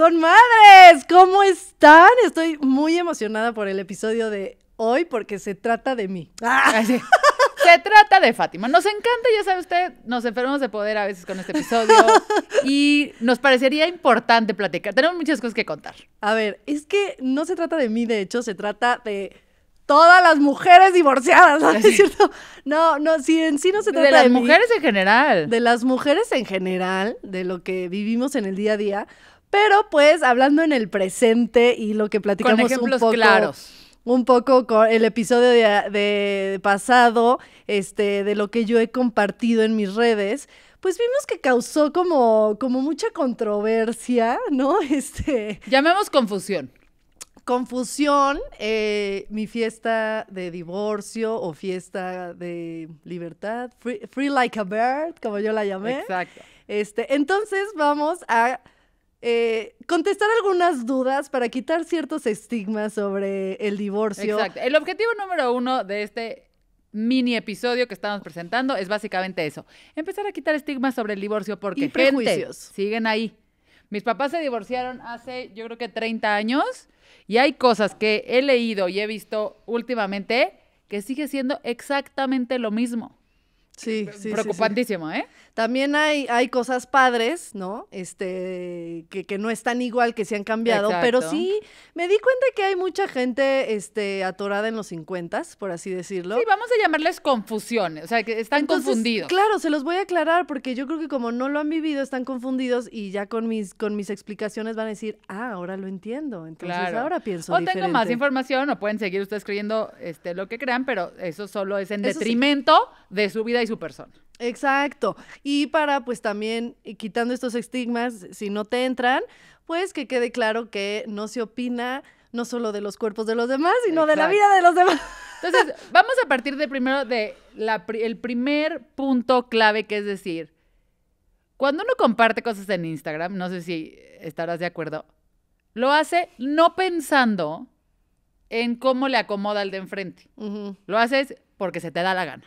Con madres, ¿cómo están? Estoy muy emocionada por el episodio de hoy porque se trata de mí. Ah. Se trata de Fátima. Nos encanta, ya sabe usted, nos enfermamos de poder a veces con este episodio y nos parecería importante platicar. Tenemos muchas cosas que contar. A ver, es que no se trata de mí, de hecho, se trata de todas las mujeres divorciadas, ¿no? ¿Es cierto? No, no, sí, en sí no se trata de las de mujeres en general. De las mujeres en general, de lo que vivimos en el día a día, pero pues hablando en el presente y lo que platicamos un poco, claros. Un poco con el episodio de, pasado, este, de lo que yo he compartido en mis redes, pues vimos que causó como, como mucha controversia, ¿no? Este. Llamemos confusión confusión, eh, mi fiesta de divorcio o fiesta de libertad, free, like a bird, como yo la llamé. Exacto. Este, entonces vamos a eh, contestar algunas dudas para quitar ciertos estigmas sobre el divorcio. Exacto. El objetivo número uno de este mini episodio que estamos presentando es básicamente eso. Empezar a quitar estigmas sobre el divorcio porque prejuicios. siguen ahí. Mis papás se divorciaron hace yo creo que 30 años y hay cosas que he leído y he visto últimamente que sigue siendo exactamente lo mismo. Sí, Preocupantísimo, ¿eh? También hay, hay cosas padres, ¿no? Este, que, que no están igual, que se han cambiado, pero sí me di cuenta que hay mucha gente este, atorada en los 50, por así decirlo. Sí, vamos a llamarles confusiones, o sea, que están confundidos. Claro, se los voy a aclarar porque yo creo que como no lo han vivido, están confundidos y ya con mis, con mis explicaciones van a decir, ah, ahora lo entiendo, entonces ahora pienso. O tengo más información o pueden seguir ustedes creyendo este, lo que crean, pero eso solo es en detrimento de su vida y su persona. Exacto. Y para pues también eh, quitando estos estigmas, si no te entran, pues que quede claro que no se opina no solo de los cuerpos de los demás, sino de la vida de los demás. Entonces, vamos a partir de primero de el primer punto clave que es decir, cuando uno comparte cosas en Instagram, no sé si estarás de acuerdo, lo hace no pensando en cómo le acomoda al de enfrente. Lo haces porque se te da la gana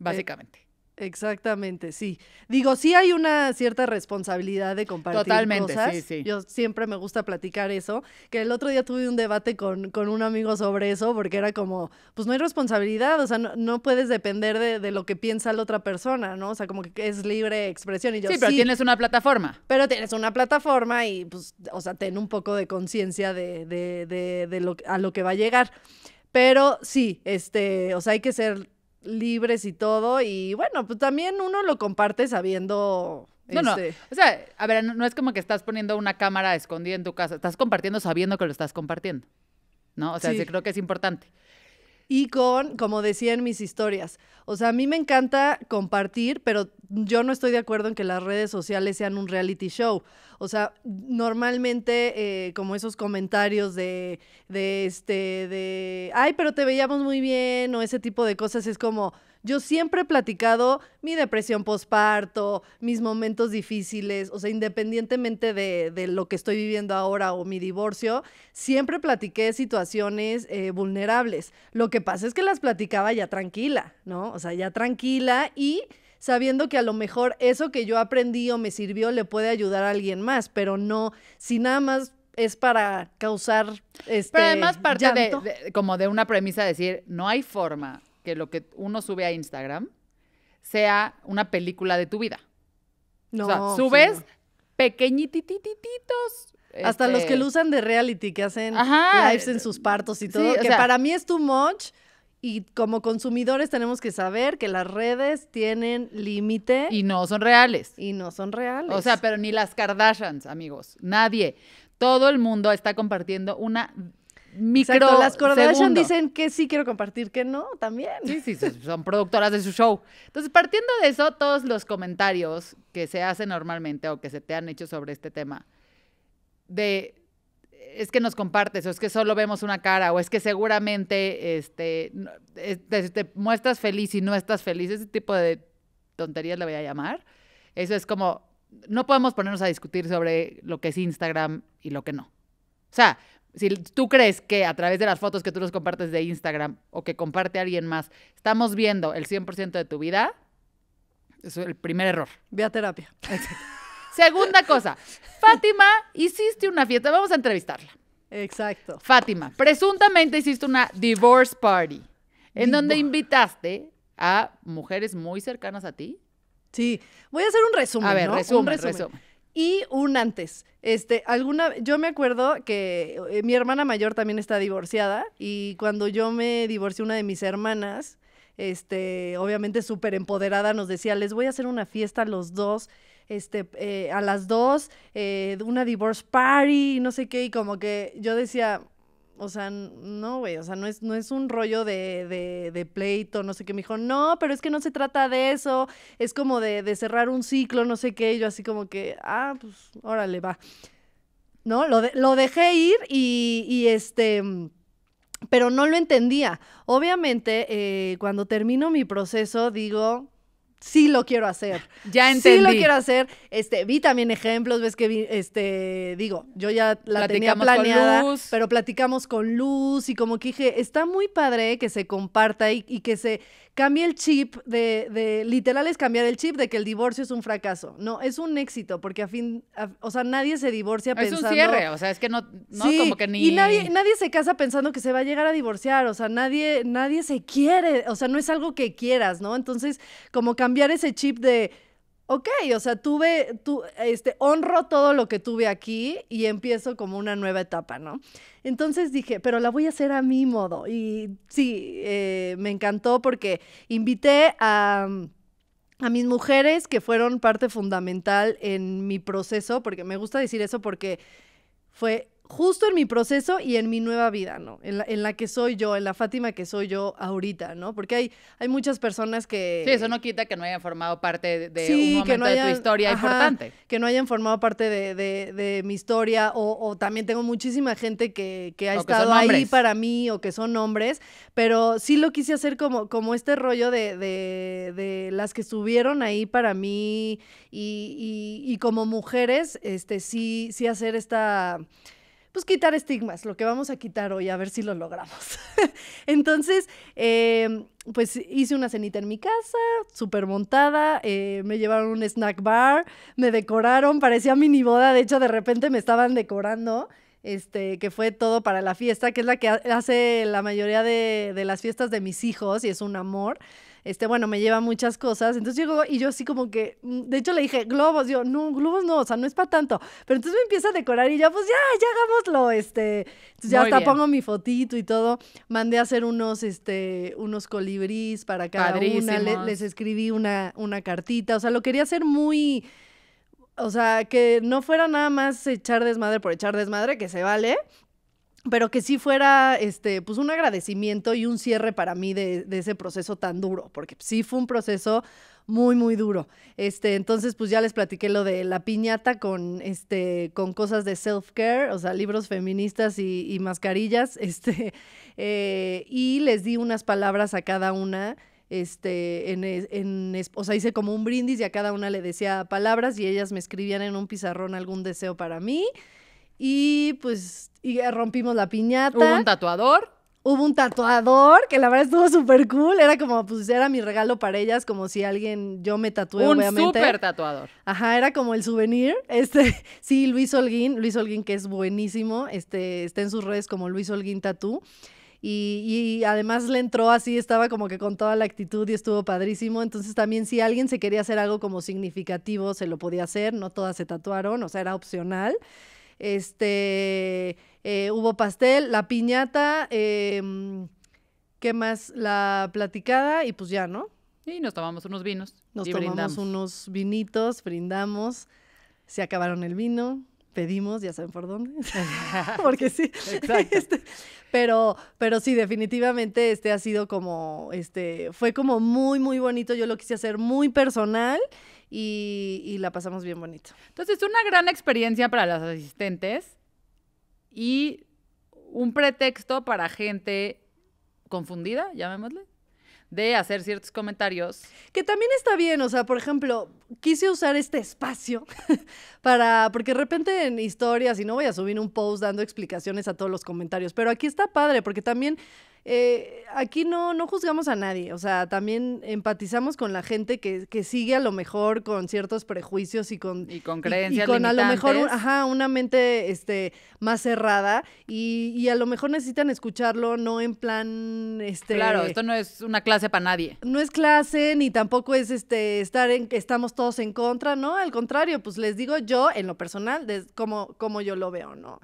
básicamente. Eh, exactamente, sí. Digo, sí hay una cierta responsabilidad de compartir Totalmente, cosas. Sí, sí. Yo siempre me gusta platicar eso, que el otro día tuve un debate con, con un amigo sobre eso, porque era como, pues no hay responsabilidad, o sea, no, puedes depender de, lo que piensa la otra persona, ¿no? O sea, como que es libre expresión. Y yo, sí, pero tienes una plataforma. Pero tienes una plataforma y, pues, o sea, ten un poco de conciencia de, de, de, lo, a lo que va a llegar. Pero sí, este, o sea, hay que ser libres y todo. Y bueno, pues también uno lo comparte sabiendo. No, sé, este O sea, a ver, no, es como que estás poniendo una cámara escondida en tu casa. Estás compartiendo sabiendo que lo estás compartiendo. ¿No? O sea, creo que es importante y con, como decía en mis historias, o sea, a mí me encanta compartir, pero yo no estoy de acuerdo en que las redes sociales sean un reality show. O sea, normalmente eh, como esos comentarios de, de, este, de, ay, pero te veíamos muy bien o ese tipo de cosas es como... Yo siempre he platicado mi depresión postparto, mis momentos difíciles, o sea, independientemente de, de, lo que estoy viviendo ahora o mi divorcio, siempre platiqué situaciones eh, vulnerables. Lo que pasa es que las platicaba ya tranquila, ¿no? O sea, ya tranquila y sabiendo que a lo mejor eso que yo aprendí o me sirvió le puede ayudar a alguien más, pero no, si nada más es para causar este, Pero además parte como de una premisa decir, no hay forma que lo que uno sube a Instagram sea una película de tu vida. No. O sea, subes sí, Hasta los que este, lo usan de reality, que hacen lives en sus partos y todo, que para mí es too much. Y como consumidores tenemos que saber que las redes tienen límite. Y no son reales. Y no son reales. O sea, pero ni las Kardashians, amigos. Nadie. Todo el mundo está compartiendo una micro. las Kardashian dicen que sí quiero compartir, que no, también. Sí, sí, son productoras de su show. Entonces, partiendo de eso, todos los comentarios que se hacen normalmente o que se te han hecho sobre este tema, de es que nos compartes, o es que solo vemos una cara, o es que seguramente este, te, te muestras feliz y no estás feliz, ese tipo de tonterías le voy a llamar. Eso es como, no podemos ponernos a discutir sobre lo que es Instagram y lo que no. O sea, si tú crees que a través de las fotos que tú nos compartes de Instagram o que comparte alguien más, estamos viendo el 100% de tu vida, es el primer error. Ve a terapia. Segunda cosa, Fátima, hiciste una fiesta, vamos a entrevistarla. Exacto. Fátima, presuntamente hiciste una divorce party, en donde invitaste a mujeres muy cercanas a ti. Sí, voy a hacer un resumen. A ver, resumen y un antes. Este, alguna, yo me acuerdo que eh, mi hermana mayor también está divorciada y cuando yo me divorcié una de mis hermanas, este, obviamente súper empoderada, nos decía, les voy a hacer una fiesta a los dos, este, eh, a las dos, eh, una divorce party, no sé qué, y como que yo decía, o sea, no, güey, o sea, no es, no es un rollo de, pleito, no sé qué. Me dijo, no, pero es que no se trata de eso, es como de, cerrar un ciclo, no sé qué. yo así como que, ah, pues, órale, va. ¿No? Lo, dejé ir y, este pero no lo entendía. Obviamente, eh, cuando termino mi proceso, digo, sí lo quiero hacer. Ya entendí. Sí lo quiero hacer. Este, vi también ejemplos, ves que vi, este, digo, yo ya la tenía planeada, pero platicamos con Luz y como que dije, está muy padre que se comparta y que se Cambia el chip de, de, literal es cambiar el chip de que el divorcio es un fracaso. No, es un éxito, porque a fin, o sea, nadie se divorcia pensando. Es un cierre, o sea, es que no, no como que ni. Y nadie, nadie se casa pensando que se va a llegar a divorciar, o sea, nadie, nadie se quiere, o sea, no es algo que quieras, ¿no? Entonces, como cambiar ese chip de ok, o sea, tuve, este, honro todo lo que tuve aquí y empiezo como una nueva etapa, ¿no? Entonces dije, pero la voy a hacer a mi modo. Y sí, eh, me encantó porque invité a mis mujeres que fueron parte fundamental en mi proceso, porque me gusta decir eso porque fue justo en mi proceso y en mi nueva vida, ¿no? En la, que soy yo, en la Fátima que soy yo ahorita, ¿no? Porque hay, hay muchas personas que... Sí, eso no quita que no hayan formado parte de un momento que no de tu historia importante. Que no hayan formado parte de, mi historia o, también tengo muchísima gente que, ha estado ahí para mí o que son hombres, pero sí lo quise hacer como, como este rollo de, las que estuvieron ahí para mí y, y como mujeres, este, sí, sí hacer esta pues quitar estigmas, lo que vamos a quitar hoy, a ver si lo logramos. Entonces, eh, pues hice una cenita en mi casa, súper montada, eh, me llevaron un snack bar, me decoraron, parecía mini boda, de hecho de repente me estaban decorando. Este, que fue todo para la fiesta, que es la que hace la mayoría de las fiestas de mis hijos y es un amor este, bueno, me lleva muchas cosas. Entonces llegó y yo así como que, mm, de hecho le dije, globos, yo, no, globos no, o sea, no es para tanto. Pero entonces me empieza a decorar y ya, pues ya, ya hagámoslo, este. Entonces ya hasta pongo mi fotito y todo. Mandé a hacer unos, este, unos colibrís para cada una. les escribí una, una cartita, o sea, lo quería hacer muy... O sea, que no fuera nada más echar desmadre por echar desmadre, que se vale, pero que sí fuera este, pues un agradecimiento y un cierre para mí de, ese proceso tan duro, porque sí fue un proceso muy, muy duro. Este, entonces, pues ya les platiqué lo de la piñata con, este, con cosas de self-care, o sea, libros feministas y, mascarillas, este, eh, y les di unas palabras a cada una este, en, en, o sea, hice como un brindis y a cada una le decía palabras y ellas me escribían en un pizarrón algún deseo para mí y pues y rompimos la piñata. Hubo un tatuador. Hubo un tatuador que la verdad estuvo súper cool. Era como, pues era mi regalo para ellas, como si alguien, yo me tatué, obviamente. Un súper tatuador. Ajá, era como el souvenir. Este, sí, Luis Holguín, Luis Holguín que es buenísimo, este, está en sus redes como Luis Holguín Tatú. Y, y, además le entró así, estaba como que con toda la actitud y estuvo padrísimo. Entonces también si alguien se quería hacer algo como significativo, se lo podía hacer, no todas se tatuaron, o sea, era opcional este, eh, hubo pastel, la piñata, em, ¿qué más? La platicada y pues ya, ¿no? Y nos tomamos unos vinos. Nos tomamos brindamos. unos vinitos, brindamos, se acabaron el vino, pedimos, ya saben por dónde, porque sí. Este, pero, pero sí, definitivamente este ha sido como, este, fue como muy, muy bonito, yo lo quise hacer muy personal y, la pasamos bien bonito. Entonces, una gran experiencia para los asistentes y un pretexto para gente confundida, llamémosle, de hacer ciertos comentarios. Que también está bien, o sea, por ejemplo, quise usar este espacio para, porque de repente en historias, y no voy a subir un post dando explicaciones a todos los comentarios, pero aquí está padre, porque también eh, aquí no, no juzgamos a nadie, o sea, también empatizamos con la gente que, sigue a lo mejor con ciertos prejuicios y con, y con creencias. Y, y con a lo mejor ajá, una mente este, más cerrada y, a lo mejor necesitan escucharlo, no en plan... Este, claro, esto no es una clase para nadie. No es clase ni tampoco es este, estar en que estamos todos en contra, ¿no? Al contrario, pues les digo yo en lo personal, de como, como yo lo veo, ¿no?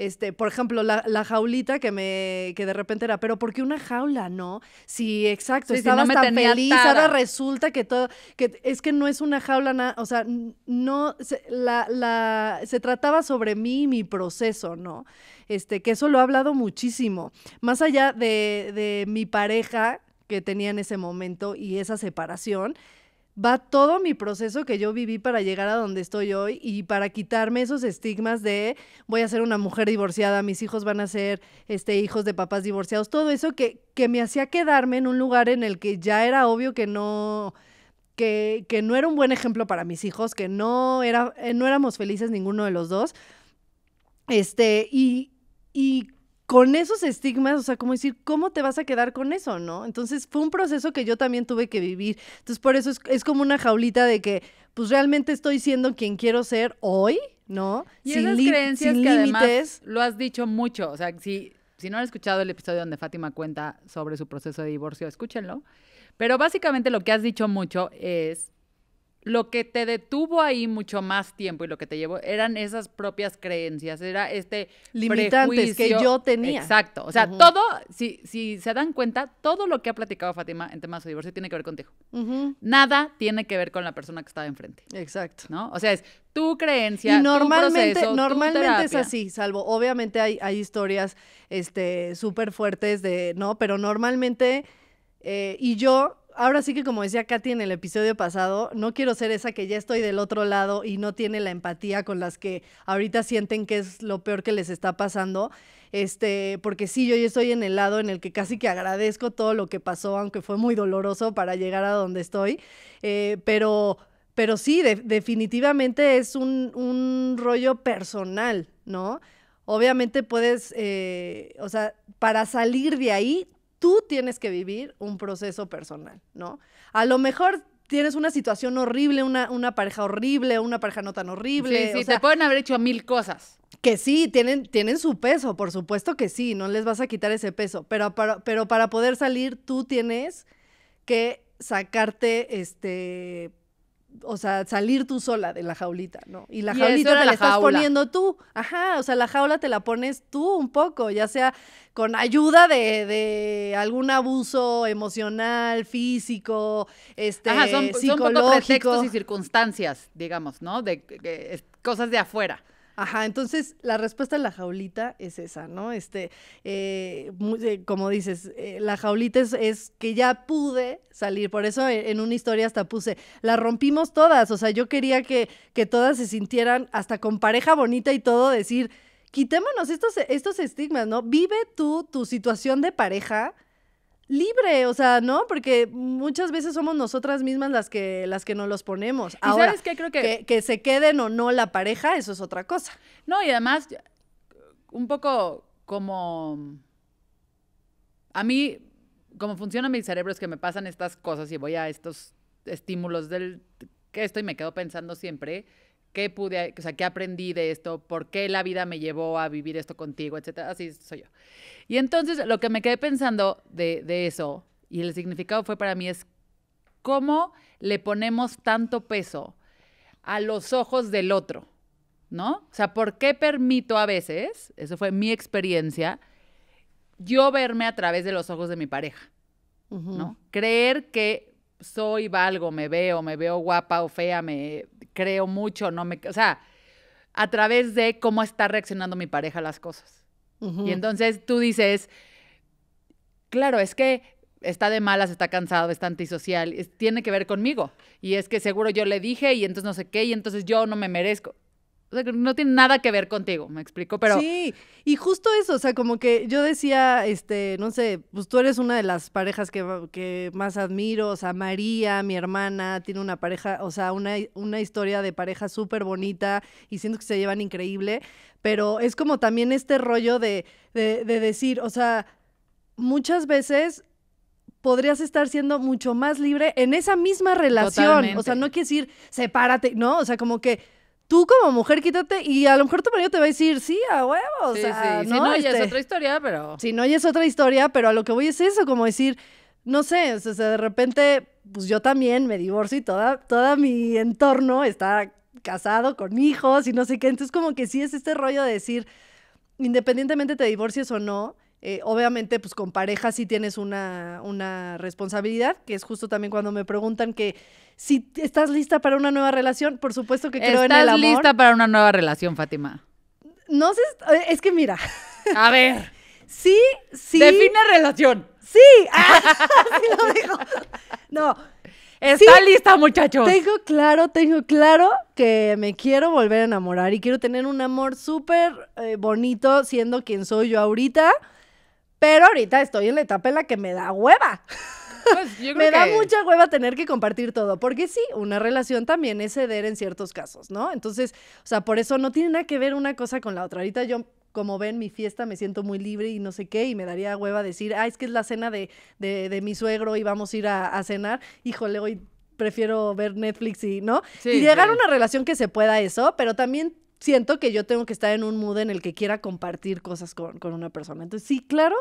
Este, por ejemplo, la, jaulita que me, que de repente era, pero ¿por qué una jaula, no? Sí, exacto, estaba feliz, ahora resulta que todo, que es que no es una jaula, nada o sea, no, se, la, se trataba sobre mí y mi proceso, ¿no? Este, que eso lo he hablado muchísimo. Más allá de, de mi pareja que tenía en ese momento y esa separación, va todo mi proceso que yo viví para llegar a donde estoy hoy y para quitarme esos estigmas de voy a ser una mujer divorciada, mis hijos van a ser este, hijos de papás divorciados, todo eso que, me hacía quedarme en un lugar en el que ya era obvio que no... Que, que no era un buen ejemplo para mis hijos, que no, era, eh, no éramos felices ninguno de los dos. Este, y, y con esos estigmas, o sea, como decir, ¿cómo te vas a quedar con eso, no? Entonces fue un proceso que yo también tuve que vivir. Entonces por eso es, como una jaulita de que, pues realmente estoy siendo quien quiero ser hoy, ¿no? Y esas creencias que límites. lo has dicho mucho, o sea, si, si no han escuchado el episodio donde Fátima cuenta sobre su proceso de divorcio, escúchenlo. Pero básicamente lo que has dicho mucho es lo que te detuvo ahí mucho más tiempo y lo que te llevó eran esas propias creencias, era este limitantes que yo tenía. Exacto. O sea, todo, si, si se dan cuenta, todo lo que ha platicado Fátima en temas de divorcio tiene que ver contigo. Nada tiene que ver con la persona que estaba enfrente. Exacto. ¿No? O sea, es tu creencia, y normalmente, normalmente es así, salvo obviamente hay, hay historias este súper fuertes de, ¿no? Pero normalmente eh, y yo ahora sí que como decía Katy en el episodio pasado, no quiero ser esa que ya estoy del otro lado y no tiene la empatía con las que ahorita sienten que es lo peor que les está pasando. Este, porque sí, yo ya estoy en el lado en el que casi que agradezco todo lo que pasó, aunque fue muy doloroso para llegar a donde estoy. Eh, pero, pero sí, definitivamente es un, rollo personal, ¿no? Obviamente puedes, eh, o sea, para salir de ahí tú tienes que vivir un proceso personal, ¿no? A lo mejor tienes una situación horrible, una, pareja horrible, una pareja no tan horrible. Sí, sí, te pueden haber hecho mil cosas. Que sí, tienen, tienen su peso, por supuesto que sí, no les vas a quitar ese peso, pero pero para poder salir tú tienes que sacarte este o sea, salir tú sola de la jaulita, ¿no? Y la jaulita te la, estás poniendo tú. Ajá, o sea, la jaula te la pones tú un poco, ya sea con ayuda de, de algún abuso emocional, físico, este, Ajá, son, psicológico. y circunstancias, digamos, ¿no? De, cosas de afuera. Ajá, entonces la respuesta de la jaulita es esa, ¿no? Este, eh, eh, como dices, eh, la jaulita es, que ya pude salir, por eso en, una historia hasta puse, la rompimos todas, o sea, yo quería que, que todas se sintieran, hasta con pareja bonita y todo, decir, quitémonos estos, estos estigmas, ¿no? Vive tú tu situación de pareja libre, o sea, ¿no? Porque muchas veces somos nosotras mismas las que, las que nos los ponemos. ¿sabes qué? Creo que... que... se queden o no la pareja, eso es otra cosa. No, y además, un poco como... A mí, como funciona mi cerebro, es que me pasan estas cosas y voy a estos estímulos del que estoy, y me quedo pensando siempre qué pude, o sea, qué aprendí de esto, por qué la vida me llevó a vivir esto contigo, etcétera. Así soy yo. Y entonces lo que me quedé pensando de, eso y el significado fue para mí es cómo le ponemos tanto peso a los ojos del otro, ¿no? O sea, ¿por qué permito a veces, eso fue mi experiencia, yo verme a través de los ojos de mi pareja, ¿no? Creer que soy, valgo, me veo, me veo guapa o fea, me creo mucho, no me, o sea, a través de cómo está reaccionando mi pareja a las cosas. Y entonces tú dices, claro, es que está de malas, está cansado, está antisocial, tiene que ver conmigo. Y es que seguro yo le dije y entonces no sé qué y entonces yo no me merezco. O sea, no tiene nada que ver contigo, me explico, pero... Sí, y justo eso, o sea, como que yo decía, este, no sé, pues tú eres una de las parejas que, más admiro, o sea, María, mi hermana, tiene una pareja, o sea, una, una historia de pareja súper bonita y siento que se llevan increíble, pero es como también este rollo de, decir, o sea, muchas veces podrías estar siendo mucho más libre en esa misma relación. O sea, no quiere decir sepárate, ¿no? O sea, como que tú como mujer quítate y a lo mejor tu marido te va a decir, sí, a huevos sí. ¿no? Si no, es este, otra historia, pero... Si no, ya es otra historia, pero a lo que voy es eso, como decir, no sé, de repente, pues yo también me divorcio y toda, toda mi entorno está casado con hijos y no sé qué, entonces como que sí es este rollo de decir, independientemente te divorcies o no, eh, obviamente, pues con pareja sí tienes una, una responsabilidad, que es justo también cuando me preguntan que si estás lista para una nueva relación, por supuesto que creo en el ¿Estás lista para una nueva relación, Fátima? No sé, es que mira. A ver. Sí, sí. Define relación. Sí, así ah, lo digo. No. Está lista, muchachos. Tengo claro, tengo claro que me quiero volver a enamorar y quiero tener un amor súper eh, bonito siendo quien soy yo ahorita. Pero ahorita estoy en la etapa en la que me da hueva. Pues, me da mucha hueva tener que compartir todo, porque sí, una relación también es ceder en ciertos casos, ¿no? Entonces, o sea, por eso no tiene nada que ver una cosa con la otra. Ahorita yo como ven, mi fiesta me siento muy libre y no sé qué, y me daría hueva decir, ah, es que es la cena de, mi suegro y vamos a ir a, cenar. Híjole, hoy prefiero ver Netflix y, ¿no? y llegar a una relación que se pueda eso, pero también siento que yo tengo que estar en un mood en el que quiera compartir cosas con, con una persona. Entonces, sí, claro,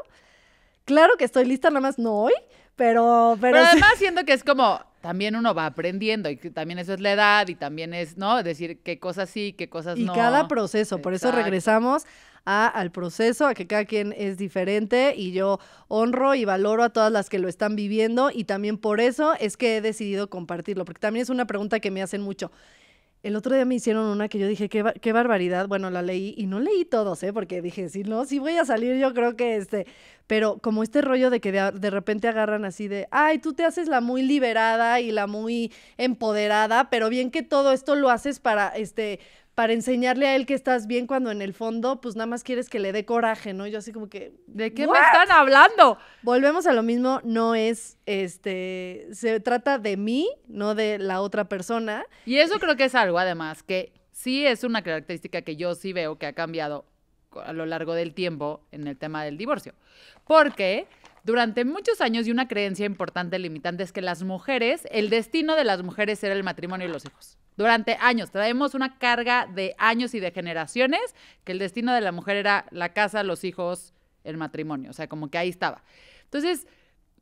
claro que estoy lista, nada más no hoy, pero... Pero, además siento que es como, también uno va aprendiendo y también eso es la edad y también es, ¿no? Decir qué cosas sí, qué cosas no. Y cada proceso, por eso regresamos al proceso, a que cada quien es diferente y yo honro y valoro a todas las que lo están viviendo y también por eso es que he decidido compartirlo, porque también es una pregunta que me hacen mucho. El otro día me hicieron una que yo dije, qué, qué barbaridad. Bueno, la leí y no leí todos, ¿eh? Porque dije, si no, si voy a salir, yo creo que este pero como este rollo de que de, repente agarran así de, ay, tú te haces la muy liberada y la muy empoderada, pero bien que todo esto lo haces para, este, para enseñarle a él que estás bien cuando en el fondo, pues nada más quieres que le dé coraje, ¿no? Yo así como que, ¿de qué me están hablando? Volvemos a lo mismo, no es, este, se trata de mí, no de la otra persona. Y eso creo que es algo, además, que sí es una característica que yo sí veo que ha cambiado a lo largo del tiempo en el tema del divorcio. Porque durante muchos años y una creencia importante limitante es que las mujeres, el destino de las mujeres era el matrimonio y los hijos. Durante años traemos una carga de años y de generaciones que el destino de la mujer era la casa, los hijos, el matrimonio, o sea, como que ahí estaba. Entonces,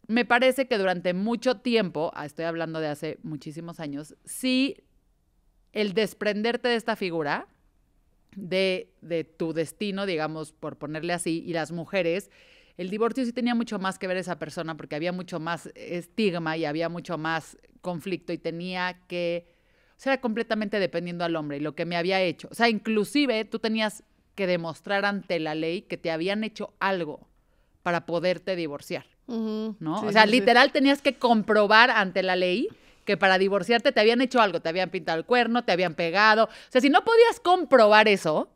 me parece que durante mucho tiempo, ah, estoy hablando de hace muchísimos años, sí el desprenderte de esta figura de, tu destino, digamos, por ponerle así, y las mujeres, el divorcio sí tenía mucho más que ver esa persona porque había mucho más estigma y había mucho más conflicto y tenía que, o sea, completamente dependiendo al hombre y lo que me había hecho. O sea, inclusive tú tenías que demostrar ante la ley que te habían hecho algo para poderte divorciar, ¿no? o sea, literal tenías que comprobar ante la ley que para divorciarte te habían hecho algo, te habían pintado el cuerno, te habían pegado. O sea, si no podías comprobar eso,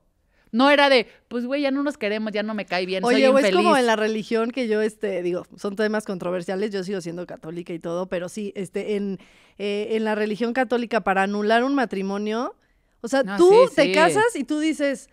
no era de, pues güey, ya no nos queremos, ya no me cae bien. Oye, soy es como en la religión que yo, este, digo, son temas controversiales, yo sigo siendo católica y todo, pero sí, este, en, eh, en la religión católica, para anular un matrimonio, o sea, tú te casas y tú dices,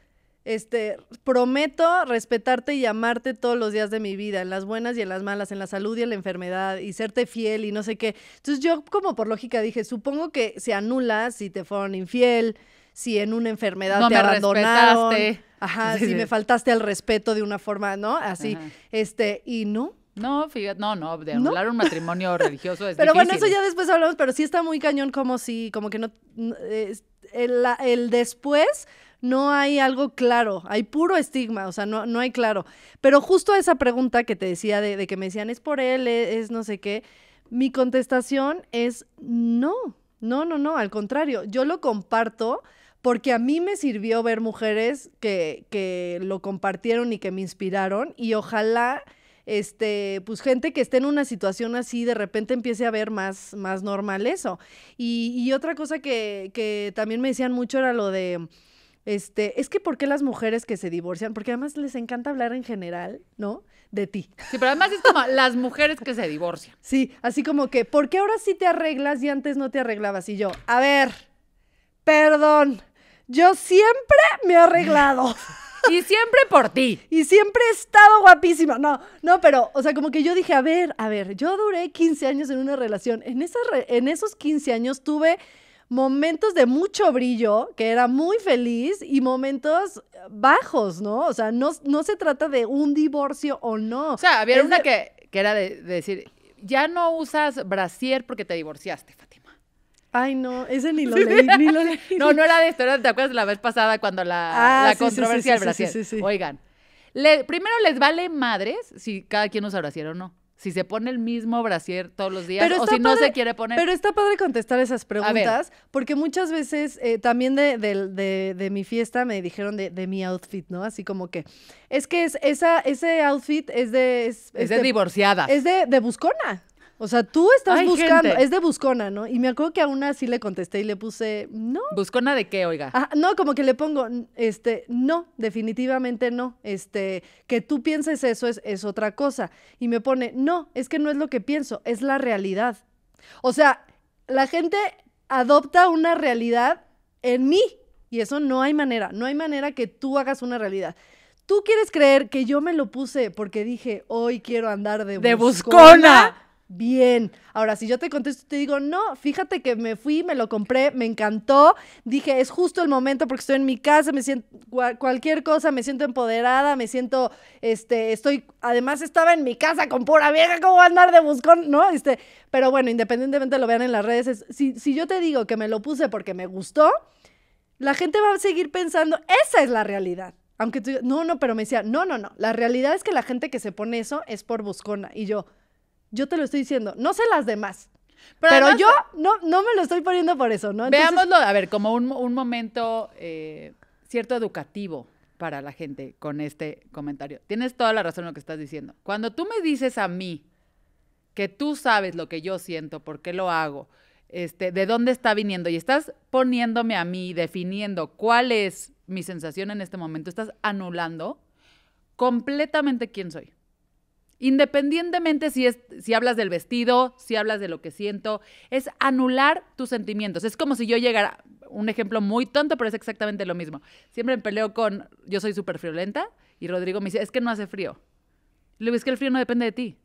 este, prometo respetarte y amarte todos los días de mi vida, en las buenas y en las malas, en la salud y en la enfermedad, y serte fiel y no sé qué. Entonces yo como por lógica dije, supongo que se anula si te fueron infiel, si en una enfermedad no te me Ajá, si me faltaste al respeto de una forma, ¿no? Así, este, y no, no, fíjate, no, no, de anular un matrimonio religioso es Pero bueno, eso ya después hablamos, pero sí está muy cañón como si, como que no, eh, el, el, después no hay algo claro, hay puro estigma, o sea, no, no hay claro. Pero justo a esa pregunta que te decía de, que me decían, es por él, e-, es, no sé qué, mi contestación es no, no, no, no, al contrario, yo lo comparto porque a mí me sirvió ver mujeres que, que, lo compartieron y que me inspiraron y ojalá este pues gente que esté en una situación así de repente empiece a ver más más normal eso y, otra cosa que, que también me decían mucho era lo de este, es que ¿por qué las mujeres que se divorcian? Porque además les encanta hablar en general, ¿no? De ti. Sí, pero además es como las mujeres que se divorcian. Sí, así como que, ¿por qué ahora sí te arreglas y antes no te arreglabas? Y yo, a ver, perdón, yo siempre me he arreglado. Y siempre por ti. Y siempre he estado guapísima. No, no, pero, o sea, como que yo dije, a ver, a ver, yo duré 15 años en una relación. En, en esos 15 años tuve momentos de mucho brillo, que era muy feliz, y momentos bajos, ¿no? O sea, no, se trata de un divorcio o no. O sea, había una que, era de, decir, ya no usas brasier porque te divorciaste, Fátima. Ay, no, ese ni lo leí, ni lo No, no era de esto, ¿te acuerdas la vez pasada cuando la, controversia ah, del sí, sí, sí. Oigan, primero les vale madres si cada quien usa brasier o no si se pone el mismo brasier todos los días o si no se quiere poner. Pero está padre contestar esas preguntas, porque muchas veces eh, también de, de, de, mi fiesta me dijeron de, mi outfit, ¿no? Así como que, es que es, esa, ese outfit es de... Es, es de, este, divorciada. Es de, buscona. O sea, tú estás buscando, es de buscona, ¿no? Y me acuerdo que a una sí le contesté y le puse, no. ¿Buscona de qué, oiga? Ah, no, como que le pongo, este, no, definitivamente no. Este, que tú pienses eso es, es otra cosa. Y me pone, no, es que no es lo que pienso, es la realidad. O sea, la gente adopta una realidad en mí. Y eso no hay manera, no hay manera que tú hagas una realidad. Tú quieres creer que yo me lo puse porque dije, hoy quiero andar de, de buscona bien. Ahora, si yo te contesto te digo, no, fíjate que me fui, me lo compré, me encantó, dije, es justo el momento porque estoy en mi casa, me siento, cualquier cosa, me siento empoderada, me siento, este, estoy, además estaba en mi casa con pura vieja, ¿cómo andar de buscón? ¿No? Este, pero bueno, independientemente lo vean en las redes, si, yo te digo que me lo puse porque me gustó, la gente va a seguir pensando, esa es la realidad. Aunque tú, no, no, pero me decía, no, no, no, la realidad es que la gente que se pone eso es por buscona. Y yo, yo te lo estoy diciendo. No sé las demás. Pero, yo no, no me lo estoy poniendo por eso, ¿no? veámoslo, a ver, como un, un momento eh, cierto educativo para la gente con este comentario. Tienes toda la razón en lo que estás diciendo. Cuando tú me dices a mí que tú sabes lo que yo siento, por qué lo hago, este, de dónde está viniendo y estás poniéndome a mí, definiendo cuál es mi sensación en este momento, estás anulando completamente quién soy. Independientemente si, es, si hablas del vestido, si hablas de lo que siento, es anular tus sentimientos. Es como si yo llegara, un ejemplo muy tonto, pero es exactamente lo mismo. Siempre me peleo con, yo soy súper friolenta y Rodrigo me dice, es que no hace frío. Le digo, es que el frío no depende de ti.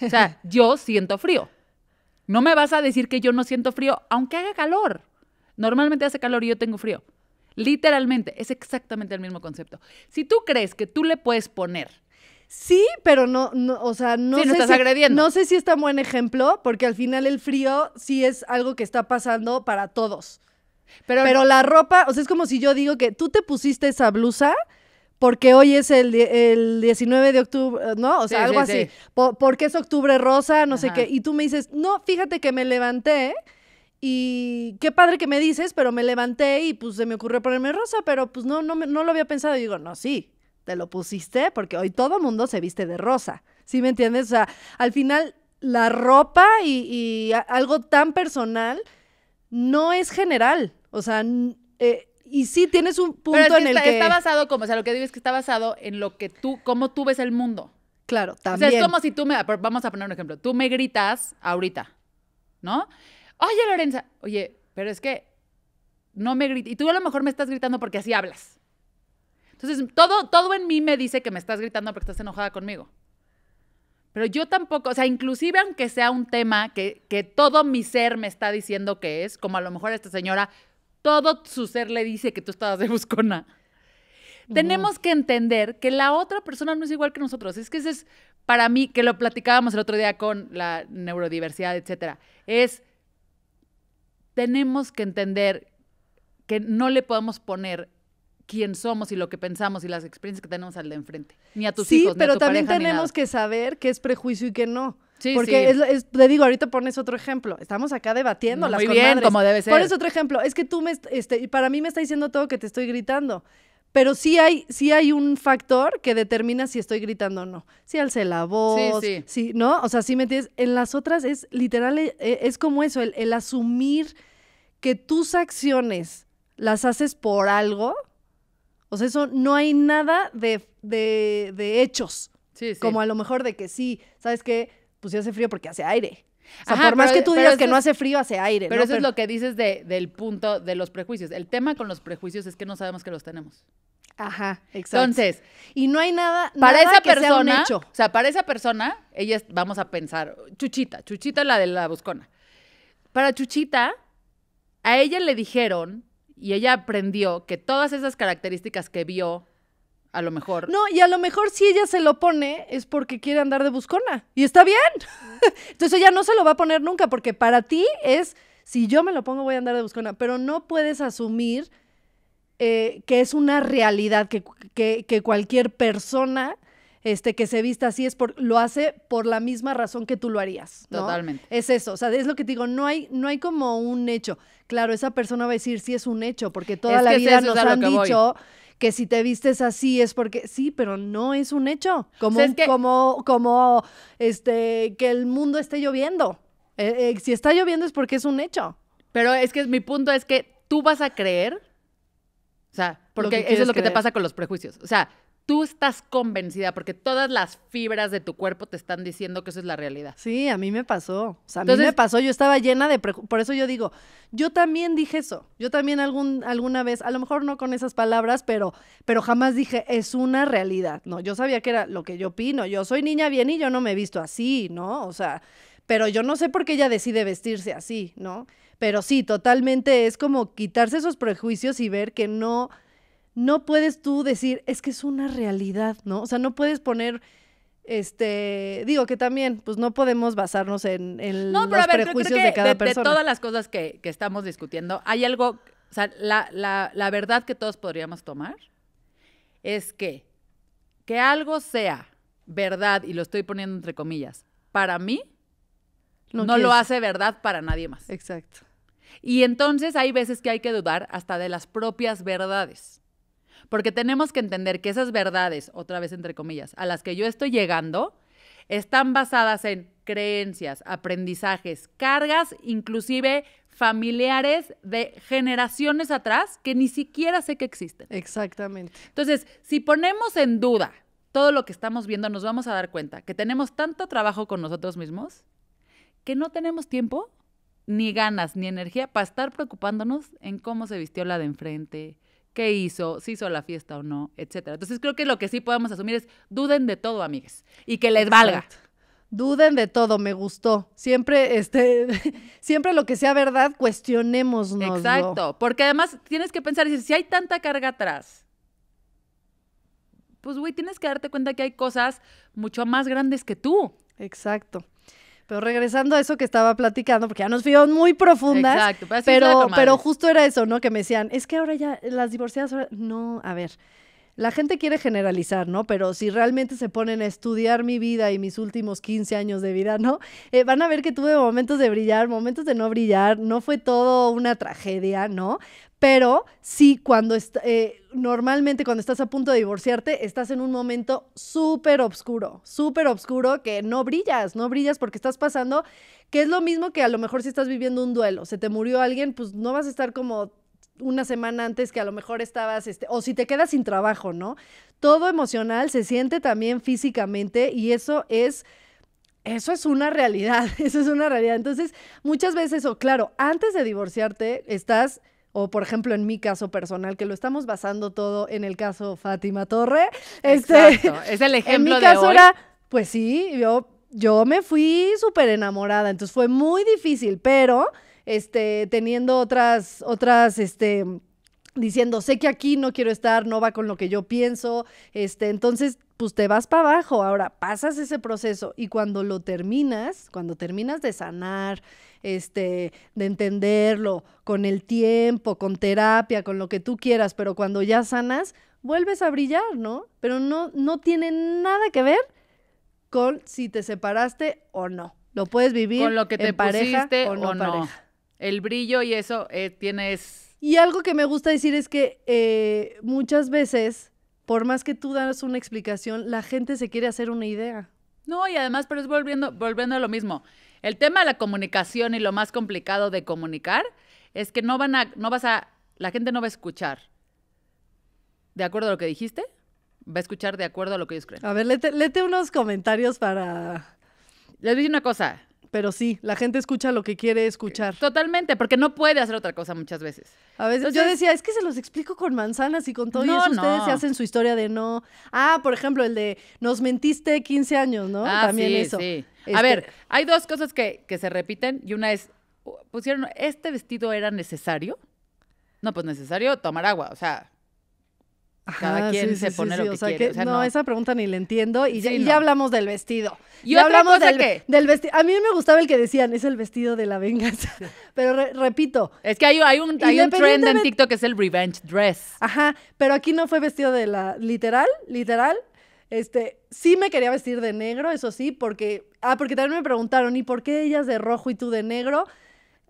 O sea, yo siento frío. No me vas a decir que yo no siento frío, aunque haga calor. Normalmente hace calor y yo tengo frío. Literalmente, es exactamente el mismo concepto. Si tú crees que tú le puedes poner Sí, pero no, no o sea, no sé. si, sé si es tan buen ejemplo, porque al final el frío sí es algo que está pasando para todos. Pero, pero la ropa, o sea, es como si yo digo que tú te pusiste esa blusa porque hoy es el, 19 de octubre, eh, ¿no? O sea, algo así. porque es octubre rosa, no sé qué. Y tú me dices, no, fíjate que me levanté. Y qué padre que me dices, pero me levanté y pues se me ocurrió ponerme rosa, pero pues no, no, no lo había pensado. Y digo, no, sí, te lo pusiste porque hoy todo mundo se viste de rosa. ¿Sí me entiendes? O sea, al final la ropa y, algo tan personal no es general. O sea, eh, y sí tienes un punto en el que está basado como, o sea, lo que digo es que está basado en lo que tú, cómo tú ves el mundo. Claro, también. O sea, es como si tú me, vamos a poner un ejemplo, tú me gritas ahorita, ¿no? Oye, Lorenza, oye, pero es que no me gritas. Y tú a lo mejor me estás gritando porque así hablas. Entonces, todo, todo en mí me dice que me estás gritando porque estás enojada conmigo. Pero yo tampoco, o sea, inclusive aunque sea un tema que, todo mi ser me está diciendo que es, como a lo mejor esta señora, todo su ser le dice que tú estabas de buscona. Tenemos que entender que la otra persona no es igual que nosotros. Es que ese es, para mí, que lo platicábamos el otro día con la neurodiversidad, etcétera, es, tenemos que entender que no le podemos poner quién somos y lo que pensamos y las experiencias que tenemos al de enfrente, ni a tus hijos. Sí, pero ni a tu también tenemos que saber qué es prejuicio y qué no. Sí, Porque sí. Porque, es, digo, ahorita pones otro ejemplo. Estamos acá debatiendo las Muy bien, como debe ser. Pones otro ejemplo. Es que tú me, este, para mí me está diciendo todo que te estoy gritando. Pero sí hay, sí hay un factor que determina si estoy gritando o no. Si alce la voz, sí, Sí, ¿no? O sea, sí me entiendes. En las otras es literal, e, e, es, como eso, el asumir que tus acciones las haces por algo o sea, eso no hay nada de, hechos. Sí, sí. Como a lo mejor de que sí, ¿sabes qué? Pues sí hace frío porque hace aire. O sea, por más que tú digas que no hace frío, hace aire. Pero eso es lo que dices del punto de los prejuicios. El tema con los prejuicios es que no sabemos que los tenemos. Ajá, exacto. Entonces, y no hay nada para esa persona, sea hecho. o sea, para esa persona, ella vamos a pensar, Chuchita, Chuchita la de la buscona. Para Chuchita, a ella le dijeron y ella aprendió que todas esas características que vio, a lo mejor. No, y a lo mejor si ella se lo pone es porque quiere andar de buscona. Y está bien. Entonces ella no se lo va a poner nunca, porque para ti es, si yo me lo pongo voy a andar de buscona, pero no puedes asumir eh, que es una realidad que, que cualquier persona este, que se vista así, es por, lo hace por la misma razón que tú lo harías. Totalmente. Es eso, o sea, es lo que te digo, no hay, no hay como un hecho. Claro, esa persona va a decir, sí es un hecho, porque toda la vida nos han dicho... que si te vistes así es porque sí, pero no es un hecho, como que... como como este que el mundo esté lloviendo. Eh, eh, si está lloviendo es porque es un hecho. Pero es que mi punto es que tú vas a creer, o sea, porque eso es lo que te pasa con los prejuicios. O sea, tú estás convencida porque todas las fibras de tu cuerpo te están diciendo que eso es la realidad. Sí, a mí me pasó. a mí me pasó, yo estaba llena de por eso yo digo, yo también dije eso. Yo también algún alguna vez, a lo mejor no con esas palabras, pero pero jamás dije es una realidad. No, yo sabía que era lo que yo opino. Yo soy niña bien y yo no me he visto así, ¿no? O sea, pero yo no sé por qué ella decide vestirse así, ¿no? Pero sí, totalmente es como quitarse esos prejuicios y ver que no no puedes tú decir, es que es una realidad, ¿no? O sea, no puedes poner, este, digo que también, pues no podemos basarnos en, en no, pero a que de todas las cosas que, estamos discutiendo, hay algo, o sea, la, verdad que todos podríamos tomar es que que algo sea verdad, y lo estoy poniendo entre comillas, para mí, no lo hace verdad para nadie más. Exacto. Y entonces hay veces que hay que dudar hasta de las propias verdades. Porque tenemos que entender que esas verdades, otra vez entre comillas, a las que yo estoy llegando, están basadas en creencias, aprendizajes, cargas, inclusive familiares de generaciones atrás que ni siquiera sé que existen. Exactamente. Entonces, si ponemos en duda todo lo que estamos viendo, nos vamos a dar cuenta que tenemos tanto trabajo con nosotros mismos que no tenemos tiempo, ni ganas, ni energía para estar preocupándonos en cómo se vistió la de enfrente, qué hizo, si hizo la fiesta o no, etcétera. Entonces creo que lo que sí podemos asumir es duden de todo, amigues, y que les valga. Duden de todo, me gustó. Siempre, este, siempre lo que sea verdad, cuestionemos. Exacto, porque además tienes que pensar, si hay tanta carga atrás, pues güey, tienes que darte cuenta que hay cosas mucho más grandes que tú. Exacto. Pero regresando a eso que estaba platicando, porque ya nos fuimos muy profundas. Exacto, pero, pero, justo era eso, ¿no? Que me decían, es que ahora ya las divorciadas, no, a ver. La gente quiere generalizar, ¿no? Pero si realmente se ponen a estudiar mi vida y mis últimos 15 años de vida, ¿no? Eh, van a ver que tuve momentos de brillar, momentos de no brillar, no fue todo una tragedia, ¿no? pero sí cuando eh, normalmente cuando estás a punto de divorciarte estás en un momento súper oscuro, súper oscuro que no brillas, no brillas porque estás pasando, que es lo mismo que a lo mejor si estás viviendo un duelo, se te murió alguien, pues no vas a estar como una semana antes que a lo mejor estabas, este, o si te quedas sin trabajo, ¿no? Todo emocional se siente también físicamente y eso es... Eso es una realidad, eso es una realidad. Entonces, muchas veces, o claro, antes de divorciarte, estás o por ejemplo en mi caso personal, que lo estamos basando todo en el caso Fátima Torre. Este, Exacto. Es el ejemplo. de caso pues sí, yo, yo me fui súper enamorada, entonces fue muy difícil, pero este, teniendo otras, otras, este, diciendo, sé que aquí no quiero estar, no va con lo que yo pienso, este, entonces pues te vas para abajo, ahora pasas ese proceso y cuando lo terminas, cuando terminas de sanar, este, de entenderlo con el tiempo, con terapia, con lo que tú quieras, pero cuando ya sanas, vuelves a brillar, ¿no? Pero no no tiene nada que ver con si te separaste o no. Lo puedes vivir con lo que te en o no, El brillo y eso eh, tienes y algo que me gusta decir es que eh, muchas veces, por más que tú das una explicación, la gente se quiere hacer una idea. No, y además, pero es volviendo, volviendo a lo mismo. El tema de la comunicación y lo más complicado de comunicar es que no van a, no vas a, la gente no va a escuchar. ¿De acuerdo a lo que dijiste? Va a escuchar de acuerdo a lo que ellos creen. A ver, lete, unos comentarios para... Les dije una cosa. Pero sí, la gente escucha lo que quiere escuchar. Totalmente, porque no puede hacer otra cosa muchas veces. A veces yo decía, es que se los explico con manzanas y con todo y ustedes se hacen su historia de no. Ah, por ejemplo, el de nos mentiste 15 años, ¿no? Ah, También eso. A este ver, hay dos cosas que, que se repiten y una es, oh, pusieron, este vestido era necesario. No, pues necesario tomar agua, o sea, cada quien se pone lo que, quiere. no, esa pregunta ni la entiendo. Y, ya, hablamos del vestido. ¿Y hablamos del, del vestido. A mí me gustaba el que decían, es el vestido de la venganza. Pero repito. Es que hay, hay, un, trend en TikTok que es el revenge dress. Ajá, pero aquí no fue vestido de la. Literal, literal. Este, sí me quería vestir de negro, eso sí, porque. Ah, porque también me preguntaron, ¿y por qué ellas de rojo y tú de negro?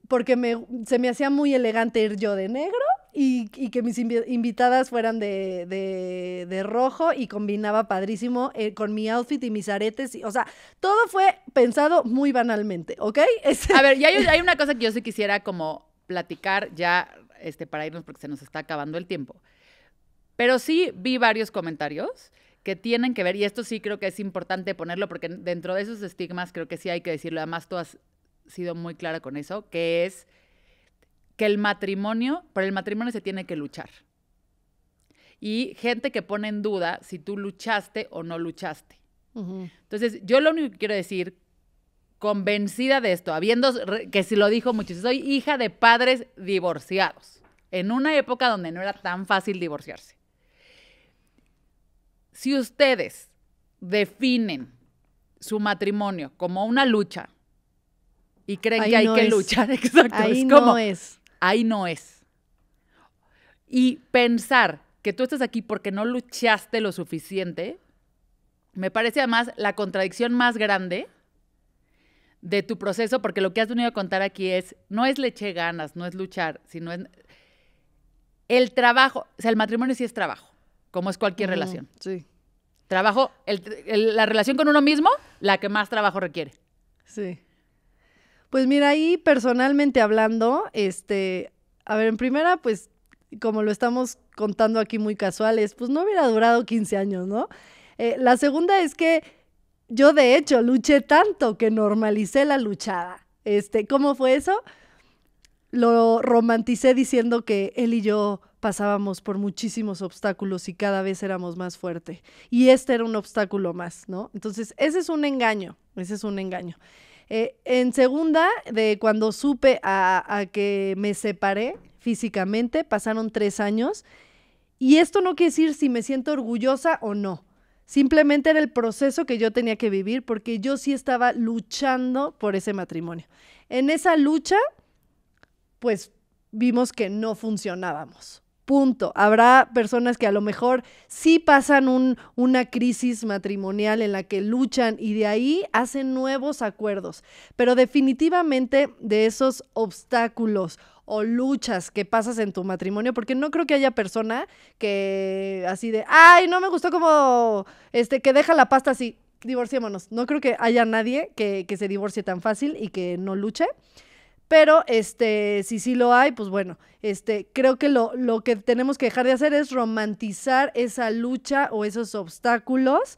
Porque me, se me hacía muy elegante ir yo de negro y, que mis invitadas fueran de, de, rojo y combinaba padrísimo eh, con mi outfit y mis aretes. o sea, todo fue pensado muy banalmente, ¿ok? A ver, y hay, hay, una cosa que yo sí quisiera como platicar ya este, para irnos porque se nos está acabando el tiempo. Pero sí vi varios comentarios que tienen que ver, y esto sí creo que es importante ponerlo porque dentro de esos estigmas creo que sí hay que decirlo, además tú has sido muy clara con eso, que es que el matrimonio, por el matrimonio se tiene que luchar. Y gente que pone en duda si tú luchaste o no luchaste. Entonces, yo lo único que quiero decir, convencida de esto, habiendo, que si lo dijo mucho, soy hija de padres divorciados, en una época donde no era tan fácil divorciarse. Si ustedes definen su matrimonio como una lucha, y creen que hay que luchar. Exacto. Ahí es como, es ahí no es. Y pensar que tú estás aquí porque no luchaste lo suficiente, me parece además la contradicción más grande de tu proceso, porque lo que has venido a contar aquí es, no es leche ganas, no es luchar, sino es el trabajo, o sea, el matrimonio sí es trabajo, como es cualquier relación. Sí. Trabajo, la relación con uno mismo, la que más trabajo requiere. Sí. Pues mira, ahí personalmente hablando, este, a ver, en primera, pues como lo estamos contando aquí muy casuales, pues no hubiera durado 15 años, ¿no? Eh, la segunda es que yo de hecho luché tanto que normalicé la luchada. Este, ¿Cómo fue eso? Lo romanticé diciendo que él y yo pasábamos por muchísimos obstáculos y cada vez éramos más fuertes. Y este era un obstáculo más, ¿no? Entonces, ese es un engaño, ese es un engaño. Eh, en segunda, de cuando supe a, a que me separé físicamente, pasaron tres años. Y esto no quiere decir si me siento orgullosa o no. Simplemente era el proceso que yo tenía que vivir porque yo sí estaba luchando por ese matrimonio. En esa lucha, pues vimos que no funcionábamos. Punto. Habrá personas que a lo mejor sí pasan una crisis matrimonial en la que luchan y de ahí hacen nuevos acuerdos, pero definitivamente de esos obstáculos o luchas que pasas en tu matrimonio, porque no creo que haya persona que así de, ay, no me gustó como, este, que deja la pasta así, divorciémonos. No creo que haya nadie que, que se divorcie tan fácil y que no luche. Pero este, si sí lo hay, pues bueno, este, creo que lo, que tenemos que dejar de hacer es romantizar esa lucha o esos obstáculos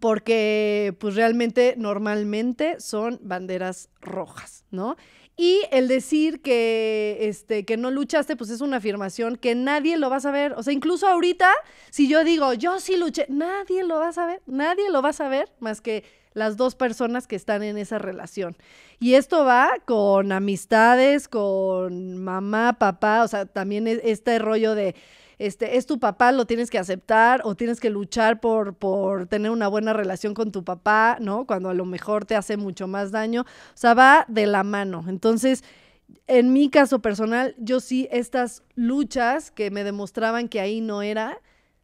porque pues realmente normalmente son banderas rojas, ¿no? Y el decir que, este, que no luchaste, pues es una afirmación que nadie lo va a saber. O sea, incluso ahorita, si yo digo, yo sí luché, nadie lo va a saber, nadie lo va a saber más que las dos personas que están en esa relación. Y esto va con amistades, con mamá, papá, o sea, también e-, este rollo de, este, es tu papá, lo tienes que aceptar o tienes que luchar por, por tener una buena relación con tu papá, ¿no? Cuando a lo mejor te hace mucho más daño. O sea, va de la mano. Entonces, en mi caso personal, yo sí, estas luchas que me demostraban que ahí no era,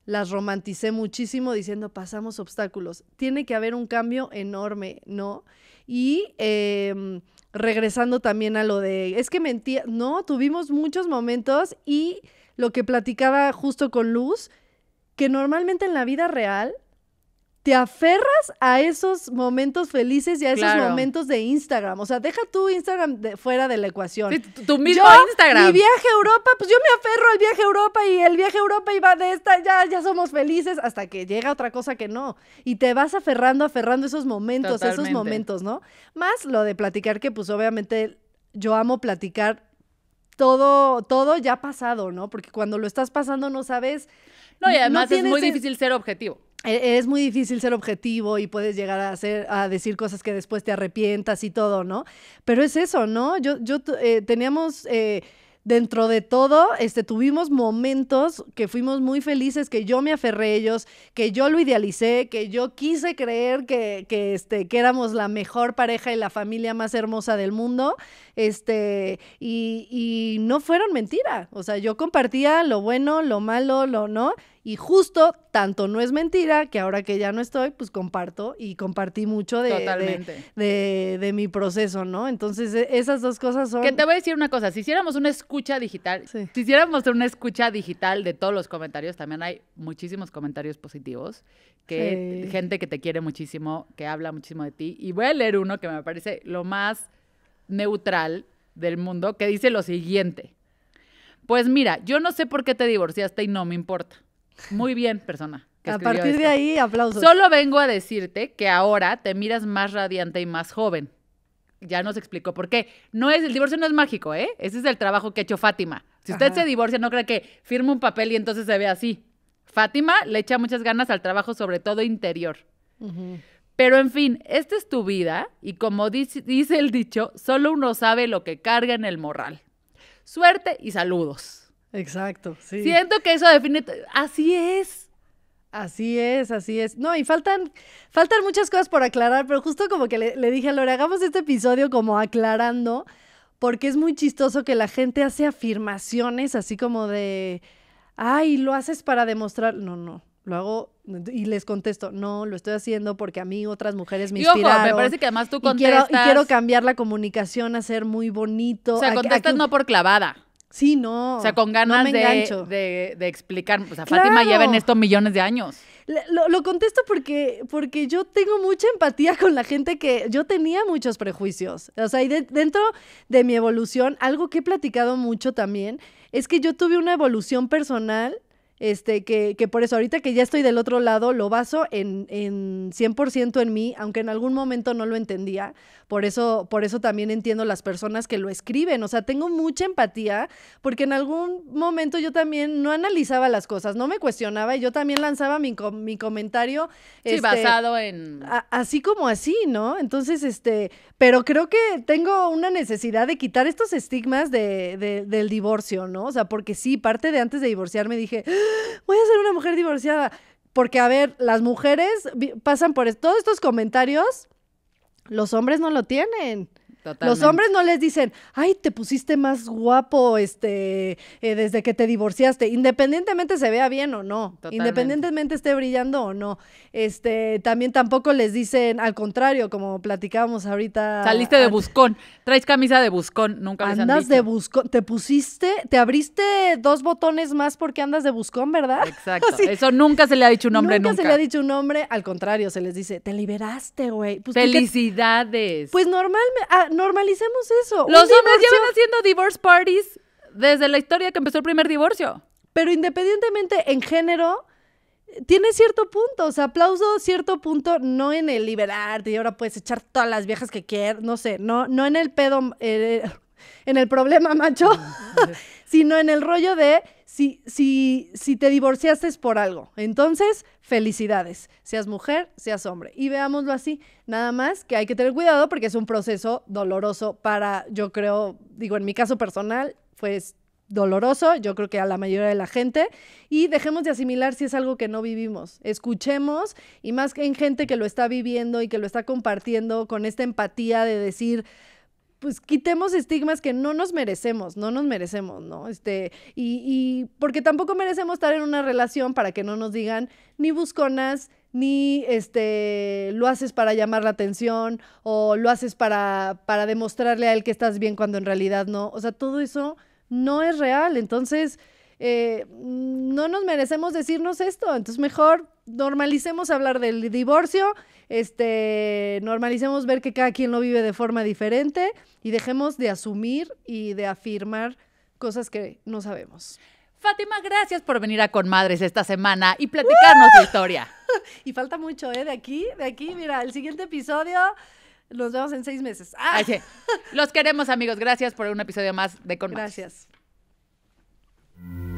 las romanticé muchísimo diciendo pasamos obstáculos. Tiene que haber un cambio enorme, ¿no? Y em, regresando también a lo de, es que mentía, no, tuvimos muchos momentos y lo que platicaba justo con Luz, que normalmente en la vida real te aferras a esos momentos felices y a esos momentos de Instagram. O sea, deja tu Instagram fuera de la ecuación. tu mismo yo, Instagram. Mi viaje a Europa, pues yo me aferro al viaje a Europa y el viaje a Europa iba de esta, ya, ya somos felices hasta que llega otra cosa que no. Y te vas aferrando, aferrando esos momentos, esos momentos, ¿no? Más lo de platicar que pues obviamente yo amo platicar todo, todo ya pasado, ¿no? Porque cuando lo estás pasando no sabes... No, y además es muy difícil ser objetivo. E-, es muy difícil ser objetivo y puedes llegar a hacer a decir cosas que después te arrepientas y todo, ¿no? Pero es eso, ¿no? Yo, yo eh, teníamos eh, dentro de todo, este, tuvimos momentos que fuimos muy felices, que yo me aferré a ellos, que yo lo idealicé, que yo quise creer que, que, este, que éramos la mejor pareja y la familia más hermosa del mundo este, y, no fueron mentira. O sea, yo compartía lo bueno, lo malo, lo no, y justo, tanto no es mentira que ahora que ya no estoy, pues comparto y compartí mucho de, de, mi proceso, ¿no? Entonces, e, esas dos cosas son... Que te voy a decir una cosa, si hiciéramos una escucha digital, si hiciéramos una escucha digital de todos los comentarios, también hay muchísimos comentarios positivos, que gente que te quiere muchísimo, que habla muchísimo de ti, y voy a leer uno que me parece lo más neutral del mundo que dice lo siguiente. Pues mira, yo no sé por qué te divorciaste y no me importa. Muy bien, persona. A partir de ahí, aplausos. Solo vengo a decirte que ahora te miras más radiante y más joven. Ya nos explicó por qué. No es, el divorcio no es mágico, ¿eh? Ese es el trabajo que ha hecho Fátima. Si usted se divorcia, no cree que firma un papel y entonces se ve así. Fátima le echa muchas ganas al trabajo, sobre todo interior. Pero en fin, esta es tu vida y como dice, el dicho, solo uno sabe lo que carga en el morral. Suerte y saludos. Exacto, sí. Siento que eso define, así es. Así es, así es. No, y faltan, faltan muchas cosas por aclarar, pero justo como que le, dije a Lore, hagamos este episodio como aclarando, porque es muy chistoso que la gente hace afirmaciones así como de, ay, lo haces para demostrar. No, no, lo hago y les contesto, no, lo estoy haciendo porque a mí otras mujeres me y ojo, me parece que además tú contestas. Y quiero, quiero cambiar la comunicación a ser muy bonito. O sea, contestas no por clavada. Sí, no. O sea, con ganas de, de, de, explicar. O sea, Fátima lleva en esto millones de años. Lo, lo, contesto porque, porque yo tengo mucha empatía con la gente que yo tenía muchos prejuicios. O sea, y dentro de mi evolución, algo que he platicado mucho también es que yo tuve una evolución personal este, que, por eso ahorita que ya estoy del otro lado, lo baso en, 100% en mí, aunque en algún momento no lo entendía. Por eso, por eso también entiendo las personas que lo escriben. O sea, tengo mucha empatía porque en algún momento yo también no analizaba las cosas, no me cuestionaba y yo también lanzaba mi, mi comentario. Sí, este, basado en... así como así, ¿no? Entonces, este, pero creo que tengo una necesidad de quitar estos estigmas del divorcio, ¿no? O sea, porque sí, parte de antes de divorciarme dije voy a ser una mujer divorciada. Porque, a ver, las mujeres pasan por todos estos comentarios, los hombres no lo tienen. Los hombres no les dicen, ay, te pusiste más guapo este, eh, desde que te divorciaste, independientemente se vea bien o no, independientemente esté brillando o no. Este, también tampoco les dicen, al contrario, como platicábamos ahorita. Saliste de buscón, traes camisa de buscón, nunca han Andas de buscón, te pusiste, te abriste dos botones más porque andas de buscón, ¿verdad? Exacto, eso nunca se le ha dicho un hombre nunca. Nunca se le ha dicho un hombre, al contrario, se les dice, te liberaste, güey. Pues, Felicidades. Pues normalmente, ah, normalicemos eso. Los hombres llevan haciendo divorce parties desde la historia que empezó el primer divorcio. Pero independientemente en género, tiene cierto punto. O sea, aplauso cierto punto, no en el liberarte y ahora puedes echar todas las viejas que quieras, no sé, no, no en el pedo. Eh, en el problema, macho, sino en el rollo de si, si, si te divorciaste por algo. Entonces, felicidades, seas mujer, seas hombre. Y veámoslo así, nada más que hay que tener cuidado porque es un proceso doloroso para, yo creo, digo, en mi caso personal, fue pues, doloroso, yo creo que a la mayoría de la gente, y dejemos de asimilar si es algo que no vivimos. Escuchemos, y más que en gente que lo está viviendo y que lo está compartiendo con esta empatía de decir, pues quitemos estigmas que no nos merecemos, no nos merecemos, ¿no? Este, y, y porque tampoco merecemos estar en una relación para que no nos digan ni busconas, ni este lo haces para llamar la atención o lo haces para, para demostrarle a él que estás bien cuando en realidad no. O sea, todo eso no es real. Entonces, eh, no nos merecemos decirnos esto, entonces mejor normalicemos hablar del divorcio, este, normalicemos ver que cada quien lo vive de forma diferente y dejemos de asumir y de afirmar cosas que no sabemos. Fátima, gracias por venir a Conmadres esta semana y platicarnos tu historia. Y falta mucho, ¿eh? De aquí, de aquí, mira, el siguiente episodio nos vemos en seis meses. Ah. Los queremos, amigos. Gracias por un episodio más de Conmadres. Gracias. Mm-hmm.